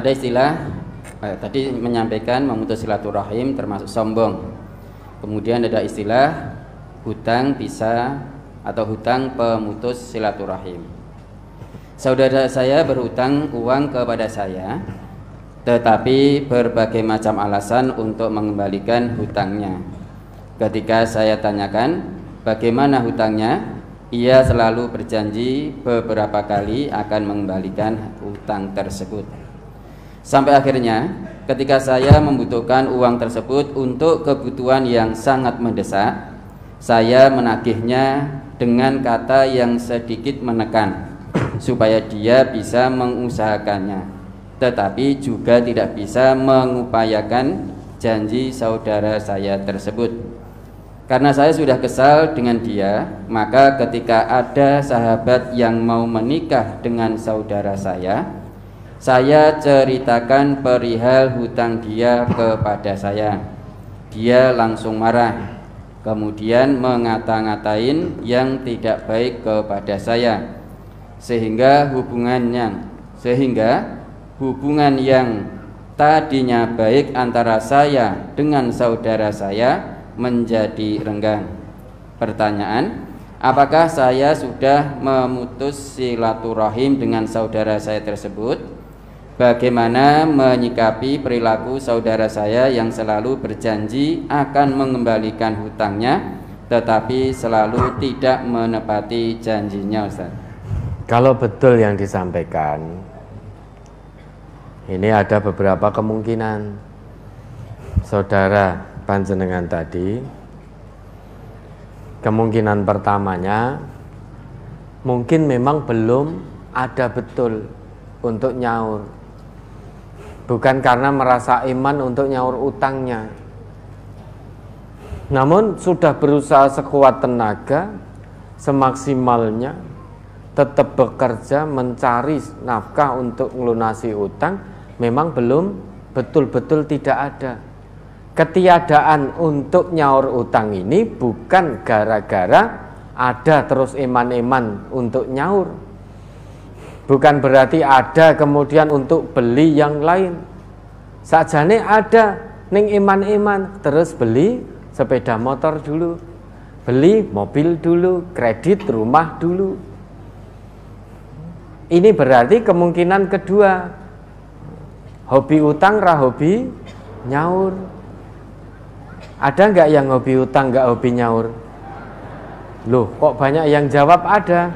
ada istilah eh, tadi menyampaikan memutus silaturahim termasuk sombong. Kemudian ada istilah hutang bisa atau hutang pemutus silaturahim. Saudara saya berhutang uang kepada saya, tetapi berbagai macam alasan untuk mengembalikan hutangnya. Ketika saya tanyakan bagaimana hutangnya, ia selalu berjanji beberapa kali akan mengembalikan hutang tersebut. Sampai akhirnya ketika saya membutuhkan uang tersebut untuk kebutuhan yang sangat mendesak, saya menagihnya dengan kata yang sedikit menekan supaya dia bisa mengusahakannya. Tetapi juga tidak bisa mengupayakan janji saudara saya tersebut. Karena saya sudah kesal dengan dia, maka ketika ada sahabat yang mau menikah dengan saudara saya, saya ceritakan perihal hutang dia kepada saya. Dia langsung marah, kemudian mengata-ngatain yang tidak baik kepada saya. Sehingga hubungannya, sehingga hubungan yang tadinya baik antara saya dengan saudara saya menjadi renggang. Pertanyaan, apakah saya sudah memutus silaturahim dengan saudara saya tersebut? bagaimana menyikapi perilaku saudara saya yang selalu berjanji akan mengembalikan hutangnya tetapi selalu tidak menepati janjinya Ustaz. Kalau betul yang disampaikan ini ada beberapa kemungkinan saudara panjenengan tadi kemungkinan pertamanya mungkin memang belum ada betul untuk nyaur bukan karena merasa iman untuk nyaur utangnya. Namun sudah berusaha sekuat tenaga, semaksimalnya tetap bekerja mencari nafkah untuk melunasi utang memang belum betul-betul tidak ada. Ketiadaan untuk nyaur utang ini bukan gara-gara ada terus iman-iman untuk nyaur, Bukan berarti ada kemudian untuk beli yang lain. Sajane ada ning iman-iman terus beli sepeda motor dulu, beli mobil dulu, kredit rumah dulu. Ini berarti kemungkinan kedua. Hobi utang ra hobi nyaur. Ada nggak yang hobi utang nggak hobi nyaur? Loh, kok banyak yang jawab ada?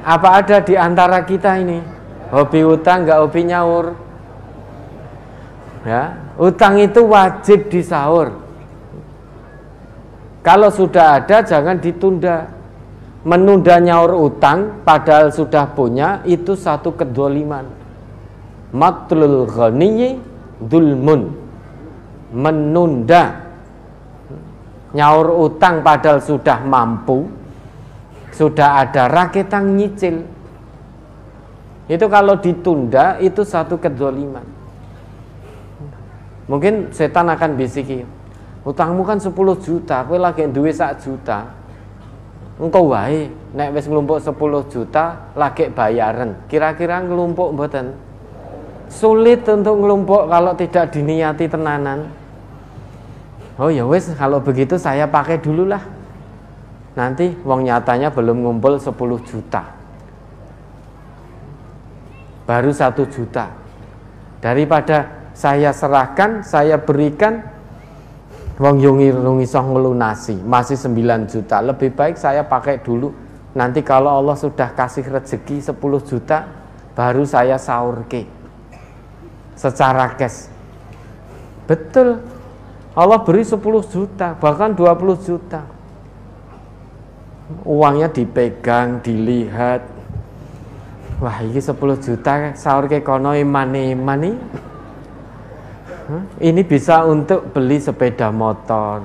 Apa ada di antara kita ini hobi utang nggak hobi nyaur? Ya, utang itu wajib disahur. Kalau sudah ada jangan ditunda. Menunda nyaur utang padahal sudah punya itu satu kedoliman. Matlul ghaniyi dulmun. Menunda nyaur utang padahal sudah mampu sudah ada rakitan nyicil itu kalau ditunda itu satu kedoliman mungkin setan akan bisiki utangmu kan 10 juta aku lagi duit 1 juta engkau wae nek wis nglumpuk 10 juta lagi bayaran kira-kira ngelumpuk mboten sulit untuk ngelumpuk kalau tidak diniati tenanan oh ya wis kalau begitu saya pakai dululah nanti uang nyatanya belum ngumpul 10 juta baru satu juta daripada saya serahkan saya berikan uang yungi rungisoh ngelunasi masih 9 juta lebih baik saya pakai dulu nanti kalau Allah sudah kasih rezeki 10 juta baru saya sahur ke secara cash betul Allah beri 10 juta bahkan 20 juta uangnya dipegang, dilihat. Wah, ini 10 juta sahur ke kono iman iman Ini bisa untuk beli sepeda motor,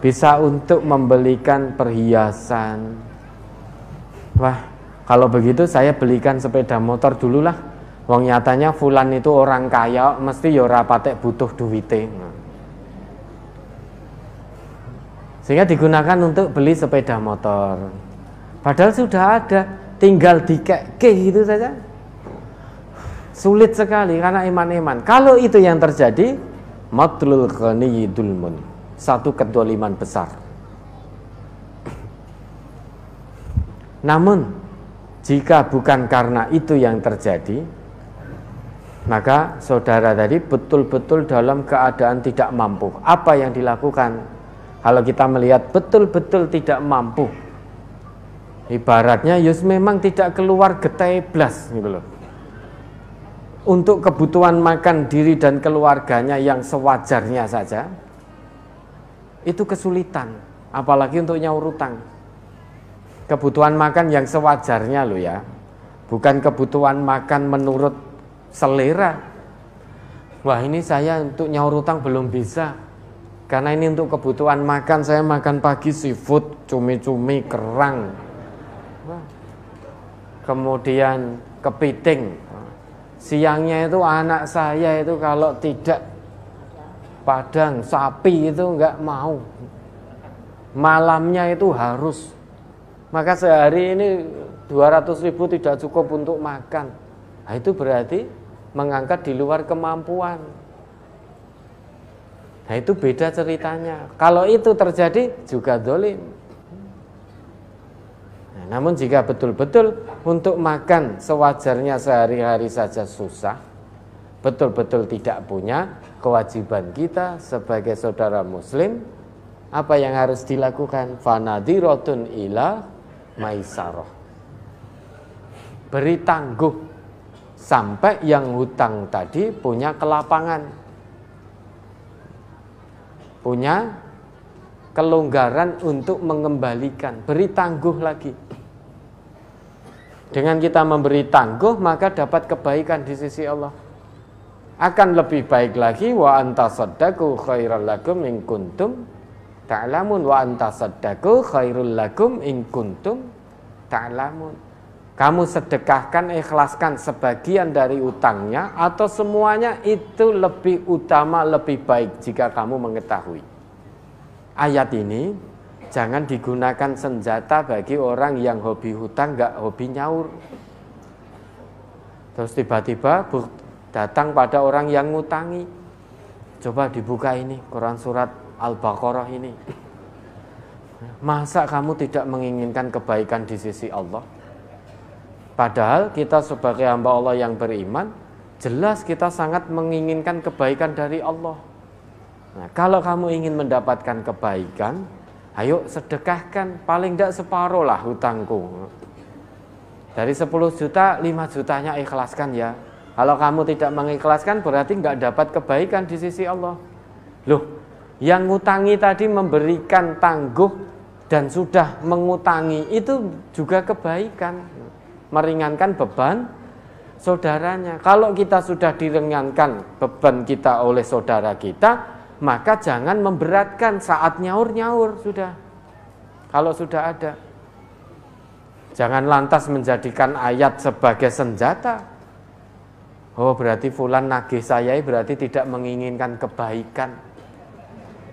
bisa untuk membelikan perhiasan. Wah, kalau begitu saya belikan sepeda motor dululah. Wong nyatanya Fulan itu orang kaya, mesti yo ya rapatek butuh duwite. sehingga digunakan untuk beli sepeda motor padahal sudah ada tinggal dikeke gitu saja sulit sekali karena iman-iman kalau itu yang terjadi matlul ghaniyi dulmun satu kedoliman besar namun jika bukan karena itu yang terjadi maka saudara tadi betul-betul dalam keadaan tidak mampu apa yang dilakukan kalau kita melihat betul-betul tidak mampu, ibaratnya Yus memang tidak keluar getai blas gitu loh. Untuk kebutuhan makan diri dan keluarganya yang sewajarnya saja, itu kesulitan, apalagi untuk nyaur utang. Kebutuhan makan yang sewajarnya loh ya, bukan kebutuhan makan menurut selera. Wah ini saya untuk nyaur utang belum bisa, karena ini untuk kebutuhan makan, saya makan pagi seafood, cumi-cumi, kerang. Kemudian kepiting. Siangnya itu anak saya itu kalau tidak padang sapi itu nggak mau. Malamnya itu harus. Maka sehari ini 200 ribu tidak cukup untuk makan. Nah, itu berarti mengangkat di luar kemampuan. Nah itu beda ceritanya. Kalau itu terjadi juga dolim. Nah, namun jika betul-betul untuk makan sewajarnya sehari-hari saja susah, betul-betul tidak punya kewajiban kita sebagai saudara muslim, apa yang harus dilakukan? fana Fanadirotun ila maisaroh. Beri tangguh sampai yang hutang tadi punya kelapangan punya kelonggaran untuk mengembalikan, beri tangguh lagi. Dengan kita memberi tangguh maka dapat kebaikan di sisi Allah. Akan lebih baik lagi wa saddaku khairal lakum in kuntum ta'lamun wa saddaku khairul lakum in kuntum ta'lamun. Kamu sedekahkan, ikhlaskan sebagian dari utangnya atau semuanya itu lebih utama, lebih baik jika kamu mengetahui. Ayat ini jangan digunakan senjata bagi orang yang hobi hutang, nggak hobi nyaur. Terus tiba-tiba datang pada orang yang ngutangi. Coba dibuka ini Quran surat Al-Baqarah ini. Masa kamu tidak menginginkan kebaikan di sisi Allah? Padahal kita sebagai hamba Allah yang beriman, jelas kita sangat menginginkan kebaikan dari Allah. Nah, kalau kamu ingin mendapatkan kebaikan, ayo sedekahkan paling tidak separuh lah hutangku. Dari 10 juta, 5 jutanya ikhlaskan ya. Kalau kamu tidak mengikhlaskan berarti nggak dapat kebaikan di sisi Allah. Loh, yang ngutangi tadi memberikan tangguh dan sudah mengutangi itu juga kebaikan meringankan beban saudaranya. Kalau kita sudah diringankan beban kita oleh saudara kita, maka jangan memberatkan saat nyaur-nyaur sudah. Kalau sudah ada. Jangan lantas menjadikan ayat sebagai senjata. Oh berarti fulan nagih saya berarti tidak menginginkan kebaikan.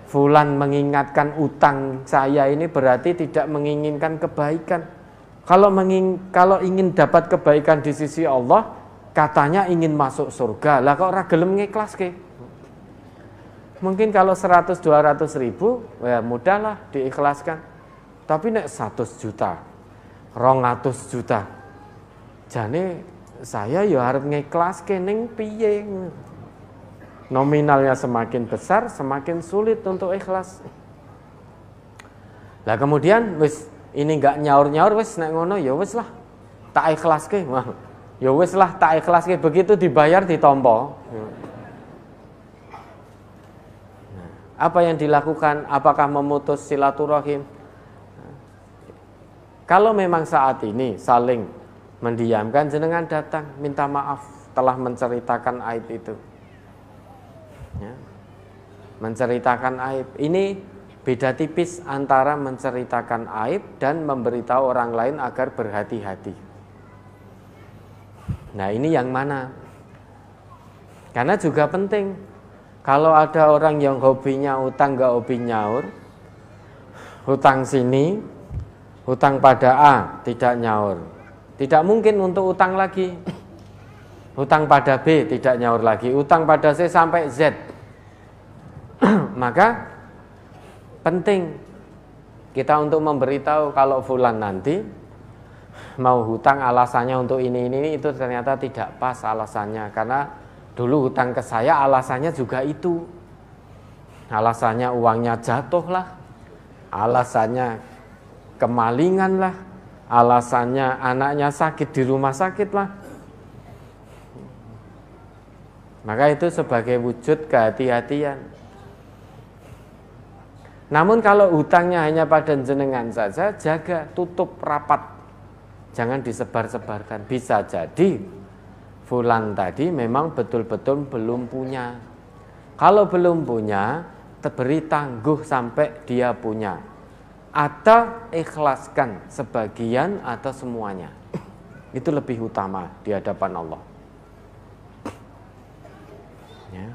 Fulan mengingatkan utang saya ini berarti tidak menginginkan kebaikan kalau menging, kalau ingin dapat kebaikan di sisi Allah, katanya ingin masuk surga. Lah kok ora gelem ke? Mungkin kalau 100 200 ribu, ya mudahlah diikhlaskan. Tapi nek 100 juta, 200 juta. Jane saya ya harus ke neng piye. Nominalnya semakin besar, semakin sulit untuk ikhlas. Lah kemudian wis ini nggak nyaur-nyaur wes naik ngono ya wes lah tak ikhlas ke wah ya wes lah tak ikhlas ke begitu dibayar ditompo nah, apa yang dilakukan apakah memutus silaturahim kalau memang saat ini saling mendiamkan jenengan datang minta maaf telah menceritakan aib itu ya. menceritakan aib ini Beda tipis antara menceritakan aib dan memberitahu orang lain agar berhati-hati. Nah, ini yang mana? Karena juga penting. Kalau ada orang yang hobinya utang gak hobi nyaur, hutang sini, hutang pada A tidak nyaur. Tidak mungkin untuk utang lagi. Hutang pada B tidak nyaur lagi, hutang pada C sampai Z. Maka penting kita untuk memberitahu kalau fulan nanti mau hutang alasannya untuk ini ini, itu ternyata tidak pas alasannya karena dulu hutang ke saya alasannya juga itu alasannya uangnya jatuh lah alasannya kemalingan lah alasannya anaknya sakit di rumah sakit lah maka itu sebagai wujud kehati-hatian namun kalau hutangnya hanya pada jenengan saja, jaga, tutup rapat. Jangan disebar-sebarkan. Bisa jadi Fulan tadi memang betul-betul belum punya. Kalau belum punya, beri tangguh sampai dia punya. Atau ikhlaskan sebagian atau semuanya. Itu lebih utama di hadapan Allah. Ya.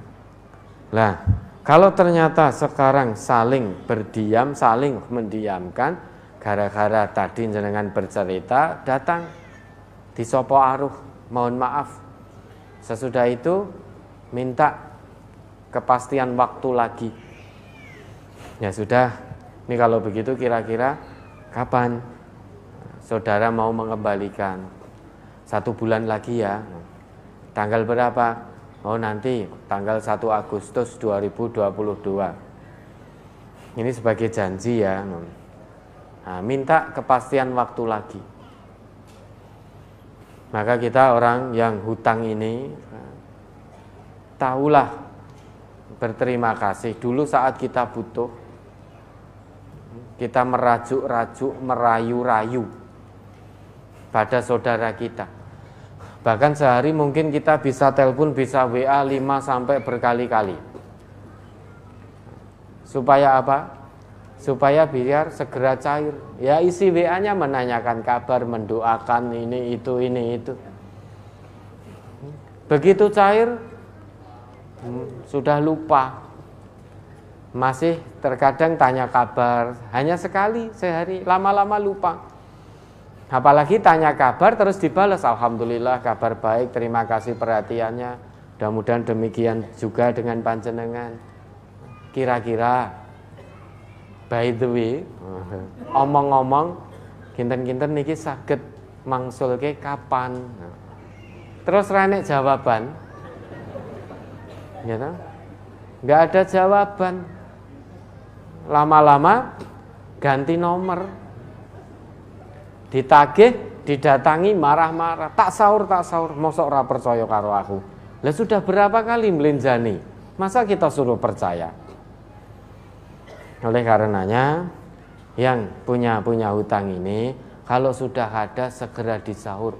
Lah, kalau ternyata sekarang saling berdiam, saling mendiamkan, gara-gara tadi jenengan bercerita, datang di Sopo aruh, mohon maaf. Sesudah itu minta kepastian waktu lagi. Ya sudah, ini kalau begitu kira-kira kapan saudara mau mengembalikan? Satu bulan lagi ya. Tanggal berapa? Oh nanti tanggal 1 Agustus 2022. Ini sebagai janji ya. Nah, minta kepastian waktu lagi. Maka kita orang yang hutang ini tahulah berterima kasih dulu saat kita butuh kita merajuk-rajuk, merayu-rayu pada saudara kita Bahkan sehari mungkin kita bisa telepon, bisa WA 5 sampai berkali-kali. Supaya apa? Supaya biar segera cair. Ya isi WA-nya menanyakan kabar, mendoakan ini itu ini itu. Begitu cair hmm, sudah lupa. Masih terkadang tanya kabar, hanya sekali sehari, lama-lama lupa Apalagi tanya kabar terus dibalas Alhamdulillah kabar baik terima kasih perhatiannya Mudah-mudahan demikian juga dengan panjenengan Kira-kira By the way Omong-omong Kinten-kinten niki sakit mangsul ke kapan Terus renek jawaban ya Gitu Gak ada jawaban Lama-lama ganti nomor ditagih didatangi marah-marah tak sahur tak sahur mosok ora percaya karo aku lah sudah berapa kali melinjani masa kita suruh percaya oleh karenanya yang punya punya hutang ini kalau sudah ada segera disahur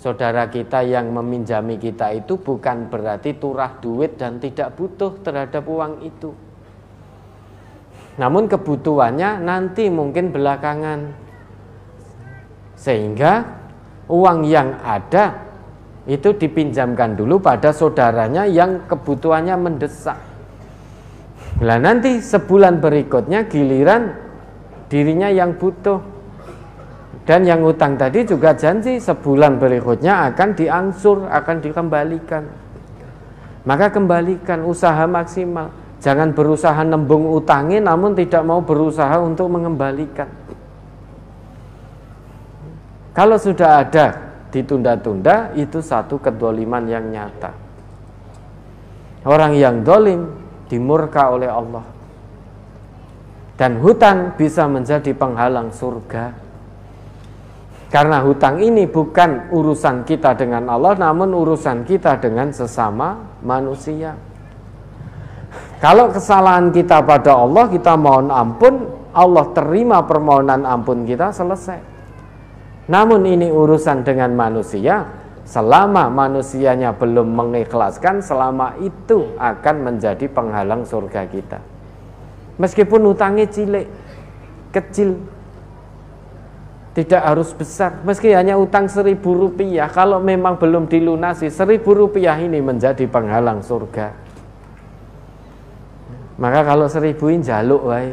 saudara kita yang meminjami kita itu bukan berarti turah duit dan tidak butuh terhadap uang itu namun kebutuhannya nanti mungkin belakangan sehingga uang yang ada itu dipinjamkan dulu pada saudaranya yang kebutuhannya mendesak. Nah nanti sebulan berikutnya giliran dirinya yang butuh dan yang utang tadi juga janji sebulan berikutnya akan diangsur akan dikembalikan maka kembalikan usaha maksimal jangan berusaha nembung utangnya namun tidak mau berusaha untuk mengembalikan kalau sudah ada ditunda-tunda itu satu kedoliman yang nyata. Orang yang dolim dimurka oleh Allah. Dan hutang bisa menjadi penghalang surga. Karena hutang ini bukan urusan kita dengan Allah, namun urusan kita dengan sesama manusia. Kalau kesalahan kita pada Allah, kita mohon ampun, Allah terima permohonan ampun kita selesai. Namun ini urusan dengan manusia, selama manusianya belum mengikhlaskan, selama itu akan menjadi penghalang surga kita. Meskipun hutangnya cilik, kecil, tidak harus besar. Meski hanya utang seribu rupiah, kalau memang belum dilunasi, seribu rupiah ini menjadi penghalang surga. Maka kalau seribu ini jaluk, wai.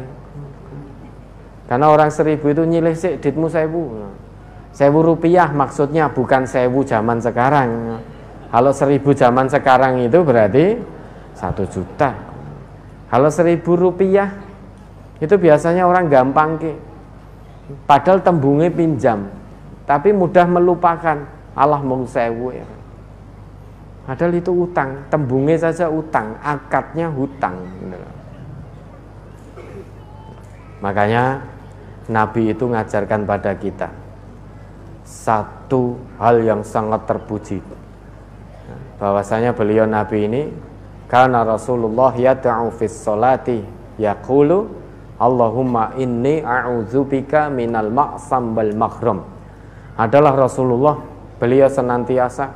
Karena orang seribu itu nyilih sih, ditmu saya Sewu rupiah maksudnya bukan sewu zaman sekarang. Kalau seribu zaman sekarang itu berarti satu juta. Kalau seribu rupiah itu biasanya orang gampang ke. Padahal tembungnya pinjam, tapi mudah melupakan Allah mau sewu. Ya. Padahal itu utang, tembungnya saja utang, akadnya hutang. Makanya Nabi itu ngajarkan pada kita satu hal yang sangat terpuji bahwasanya beliau Nabi ini karena Rasulullah yad'u solati salati yaqulu Allahumma inni a'udzubika minal ma'sam wal makhram adalah Rasulullah beliau senantiasa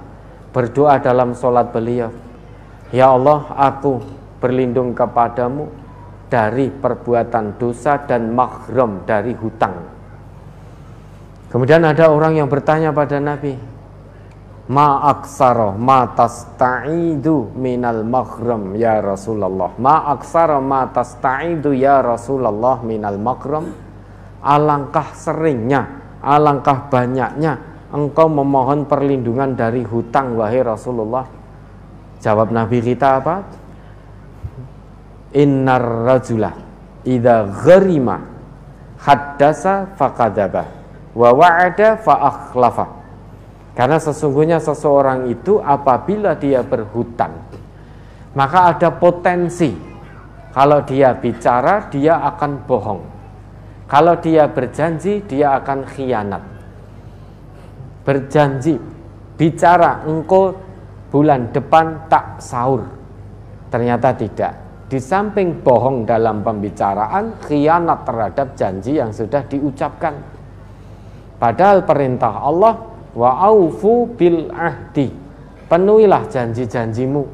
berdoa dalam solat beliau ya Allah aku berlindung kepadamu dari perbuatan dosa dan mahram dari hutang Kemudian ada orang yang bertanya pada Nabi, Ma aksaro ma tasta'idu minal maghram ya Rasulullah. Ma aksaro ma tasta'idu ya Rasulullah minal maghram. Alangkah seringnya, alangkah banyaknya engkau memohon perlindungan dari hutang wahai Rasulullah. Jawab Nabi kita apa? Innar rajula idza gharima haddasa fakadabah wa wa'ada akhlafa. karena sesungguhnya seseorang itu apabila dia berhutang maka ada potensi kalau dia bicara dia akan bohong kalau dia berjanji dia akan khianat berjanji bicara engkau bulan depan tak sahur ternyata tidak di samping bohong dalam pembicaraan khianat terhadap janji yang sudah diucapkan Padahal perintah Allah wa aufu bil ahdi. Penuhilah janji-janjimu.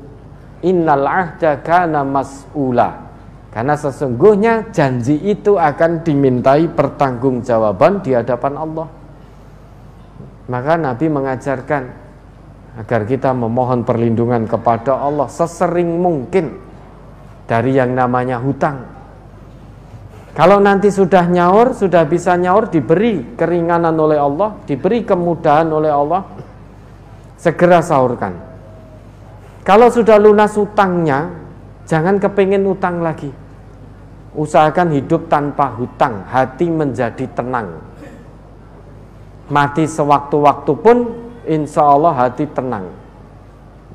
Innal ahda kana mas'ula. Karena sesungguhnya janji itu akan dimintai pertanggungjawaban di hadapan Allah. Maka Nabi mengajarkan agar kita memohon perlindungan kepada Allah sesering mungkin dari yang namanya hutang kalau nanti sudah nyaur, sudah bisa nyaur, diberi keringanan oleh Allah, diberi kemudahan oleh Allah, segera sahurkan. Kalau sudah lunas utangnya, jangan kepingin utang lagi. Usahakan hidup tanpa hutang, hati menjadi tenang. Mati sewaktu-waktu pun, insya Allah hati tenang.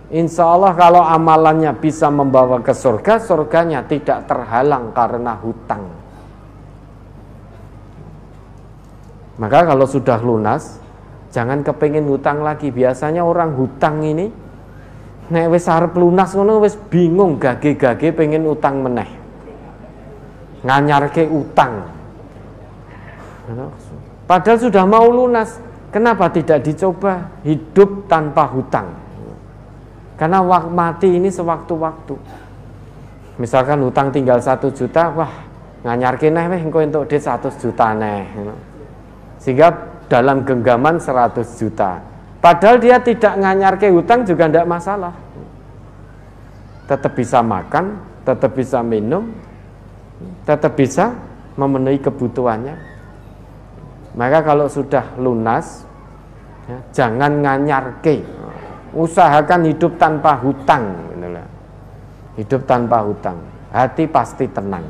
Insya Allah kalau amalannya bisa membawa ke surga, surganya tidak terhalang karena hutang. Maka kalau sudah lunas, jangan kepengen hutang lagi. Biasanya orang hutang ini nek wis arep lunas ngono wis bingung gage-gage pengen utang meneh. ke utang. Padahal sudah mau lunas, kenapa tidak dicoba hidup tanpa hutang? Karena waktu mati ini sewaktu-waktu. Misalkan hutang tinggal satu juta, wah nganyar ke neh weh engko entuk satu 100 juta neh sehingga dalam genggaman 100 juta padahal dia tidak nganyar ke hutang juga tidak masalah tetap bisa makan tetap bisa minum tetap bisa memenuhi kebutuhannya maka kalau sudah lunas ya, jangan nganyar ke usahakan hidup tanpa hutang inilah, gitu hidup tanpa hutang hati pasti tenang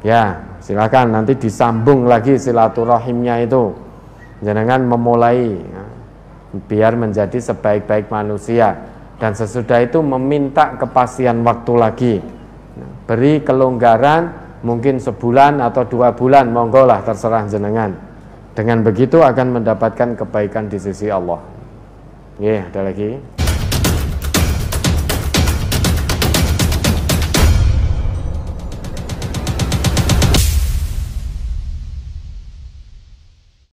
ya silakan nanti disambung lagi silaturahimnya itu jenengan memulai ya, biar menjadi sebaik-baik manusia dan sesudah itu meminta kepastian waktu lagi ya, beri kelonggaran mungkin sebulan atau dua bulan monggolah terserah jenengan dengan begitu akan mendapatkan kebaikan di sisi Allah ya yeah, ada lagi